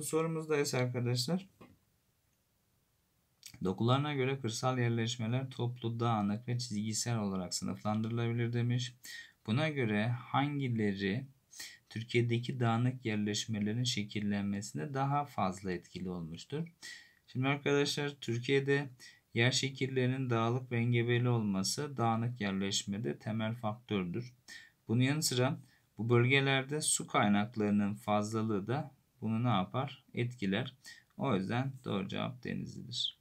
Bu sorumuzda ise arkadaşlar dokularına göre kırsal yerleşmeler toplu, dağınık ve çizgisel olarak sınıflandırılabilir demiş. Buna göre hangileri Türkiye'deki dağınık yerleşmelerin şekillenmesinde daha fazla etkili olmuştur? Şimdi arkadaşlar Türkiye'de yer şekillerinin dağlık ve engebeli olması dağınık yerleşmede temel faktördür. Bunun yanı sıra bu bölgelerde su kaynaklarının fazlalığı da bunu ne yapar? Etkiler. O yüzden doğru cevap Denizli'dir.